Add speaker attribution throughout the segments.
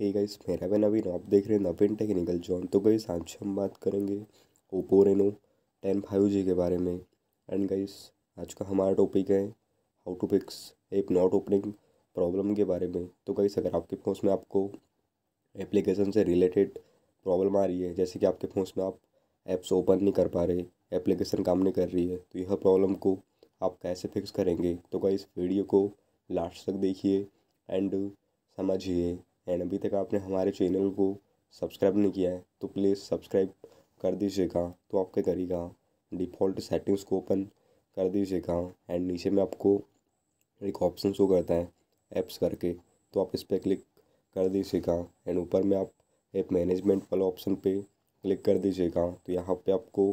Speaker 1: hey guys मेरा मैं नवीन आप देख रहे हैं नवीन टेक्निकल जॉन तो गाइस आज हम बात करेंगे Oppo Reno ten five G के बारे में एंड गाइस आज का हमारा टॉपिक है how to fix app not opening problem के बारे में तो गाइस अगर आपके फ़ोन में आपको एप्लीकेशन से रिलेटेड प्रॉब्लम आ रही है जैसे कि आपके फ़ोन में आप ऐप्स ओपन नहीं कर पा रहे एप्लीकेशन काम नहीं कर रही है तो यह प्रॉब्लम को आप कैसे फिक्स करेंगे तो गाइस वीडियो को लास्ट तक देखिए एंड समझिए एंड अभी तक आपने हमारे चैनल को सब्सक्राइब नहीं किया है तो प्लीज़ सब्सक्राइब कर दीजिएगा तो आपके करिएगा डिफ़ॉल्ट सेटिंग्स को ओपन कर दीजिएगा एंड नीचे में आपको एक ऑप्शन शो करता है ऐप्स करके तो आप इस पर क्लिक कर दीजिएगा एंड ऊपर में आप ऐप मैनेजमेंट वाला ऑप्शन पे क्लिक कर दीजिएगा तो यहाँ पे आपको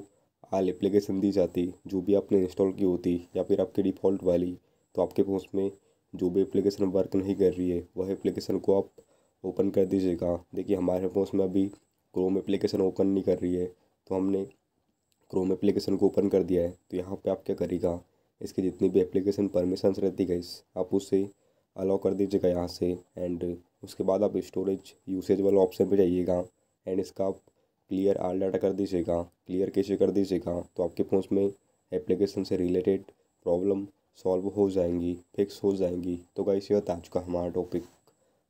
Speaker 1: आल एप्लीकेशन दी जाती जो भी आपने इंस्टॉल की होती या फिर आपकी डिफ़ॉल्ट वाली तो आपके फोन में जो भी एप्लीकेशन वर्क नहीं कर रही है वह एप्लीकेशन को आप ओपन कर दीजिएगा देखिए हमारे फोन में अभी क्रोम एप्लीकेशन ओपन नहीं कर रही है तो हमने क्रोम एप्लीकेशन को ओपन कर दिया है तो यहाँ पे आप क्या करिएगा इसकी जितनी भी एप्लीकेशन परमिशंस रहती गई आप उसे अलाउ कर दीजिएगा यहाँ से एंड उसके बाद आप स्टोरेज यूसेज वाला ऑप्शन पे जाइएगा एंड इसका आप क्लियर आल डाटा कर दीजिएगा क्लियर कैसे कर दीजिएगा तो आपके फ़ोन में एप्लीकेशन से रिलेटेड प्रॉब्लम सॉल्व हो जाएंगी फिक्स हो जाएंगी तो गाइस ये था आज का हमारा टॉपिक